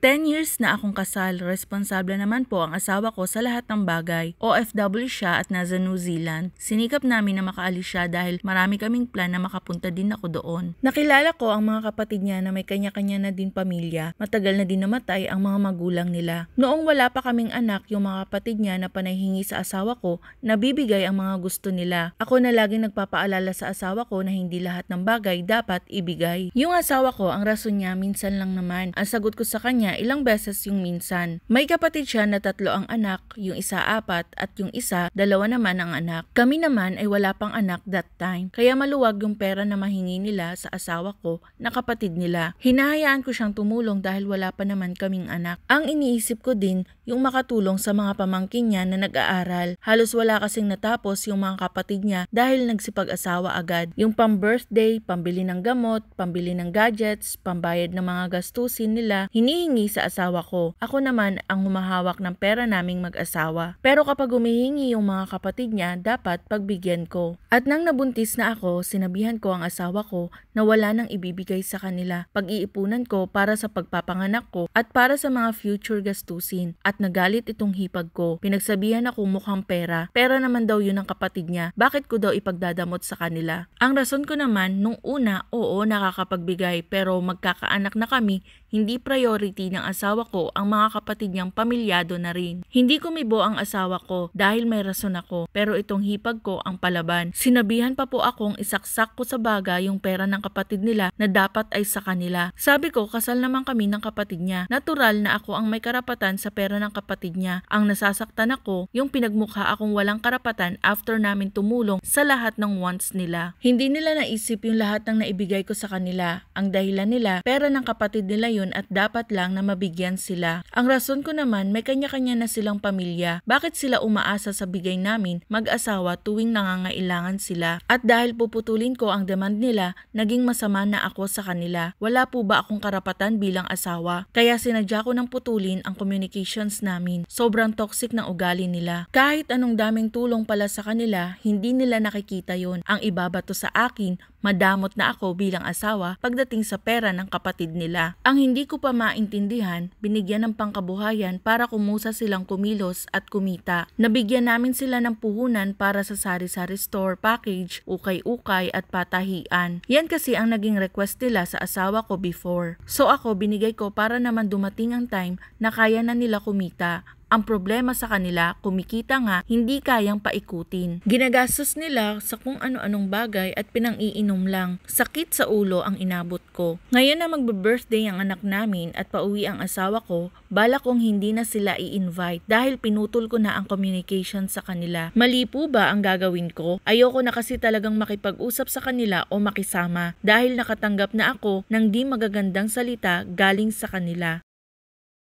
10 years na akong kasal, responsable naman po ang asawa ko sa lahat ng bagay. OFW siya at nasa New Zealand. Sinikap namin na makaalis siya dahil marami kaming plan na makapunta din ako doon. Nakilala ko ang mga kapatid niya na may kanya-kanya na din pamilya. Matagal na din namatay ang mga magulang nila. Noong wala pa kaming anak, yung mga kapatid niya na panahingi sa asawa ko, nabibigay ang mga gusto nila. Ako na laging nagpapaalala sa asawa ko na hindi lahat ng bagay dapat ibigay. Yung asawa ko, ang rason niya minsan lang naman. Ang sagot ko sa kanya niya ilang beses yung minsan. May kapatid siya na tatlo ang anak, yung isa apat at yung isa dalawa naman ang anak. Kami naman ay wala pang anak that time, kaya maluwag yung pera na mahingi nila sa asawa ko na kapatid nila. Hinahayaan ko siyang tumulong dahil wala pa naman kaming anak. Ang iniisip ko din yung makatulong sa mga pamangkin niya na nag-aaral. Halos wala kasing natapos yung mga kapatid niya dahil nagsipag-asawa agad. Yung pang-birthday, pambili ng gamot, pambili ng gadgets, pambayad ng mga gastusin nila, hinihingi humingi sa asawa ko. Ako naman ang humahawak ng pera naming mag-asawa. Pero kapag humihingi yung mga kapatid niya, dapat pagbigyan ko. At nang nabuntis na ako, sinabihan ko ang asawa ko na wala nang ibibigay sa kanila. Pag-iipunan ko para sa pagpapanganak ko at para sa mga future gastusin. At nagalit itong hipag ko. Pinagsabihan ako mukhang pera. Pera naman daw yun ng kapatid niya. Bakit ko daw ipagdadamot sa kanila? Ang rason ko naman, nung una, oo, nakakapagbigay pero magkakaanak na kami, hindi priority ng asawa ko ang mga kapatid niyang pamilyado na rin. Hindi kumibo ang asawa ko dahil may rason ako pero itong hipag ko ang palaban. Sinabihan pa po akong isaksak ko sa baga yung pera ng kapatid nila na dapat ay sa kanila. Sabi ko kasal naman kami ng kapatid niya. Natural na ako ang may karapatan sa pera ng kapatid niya. Ang nasasaktan ako yung pinagmukha akong walang karapatan after namin tumulong sa lahat ng wants nila. Hindi nila naisip yung lahat ng naibigay ko sa kanila. Ang dahilan nila, pera ng kapatid nila yun ngayon at dapat lang na mabigyan sila. Ang rason ko naman, may kanya-kanya na silang pamilya. Bakit sila umaasa sa bigay namin mag-asawa tuwing nangangailangan sila? At dahil puputulin ko ang demand nila, naging masama na ako sa kanila. Wala po ba akong karapatan bilang asawa? Kaya sinadya ko ng putulin ang communications namin. Sobrang toxic ng ugali nila. Kahit anong daming tulong pala sa kanila, hindi nila nakikita yon. Ang ibabato sa akin, madamot na ako bilang asawa pagdating sa pera ng kapatid nila. Ang hindi ko pa maintindihan, binigyan ng pangkabuhayan para kumusa silang kumilos at kumita. Nabigyan namin sila ng puhunan para sa sari-sari store package, ukay-ukay at patahian. Yan kasi ang naging request nila sa asawa ko before. So ako binigay ko para naman dumating ang time na kaya na nila kumita. Ang problema sa kanila, kumikita nga, hindi kayang paikutin. Ginagastos nila sa kung ano-anong bagay at pinang-iinom lang. Sakit sa ulo ang inabot ko. Ngayon na magbe-birthday ang anak namin at pauwi ang asawa ko, bala kong hindi na sila i-invite dahil pinutol ko na ang communication sa kanila. Mali po ba ang gagawin ko? Ayoko na kasi talagang makipag-usap sa kanila o makisama dahil nakatanggap na ako ng di magagandang salita galing sa kanila.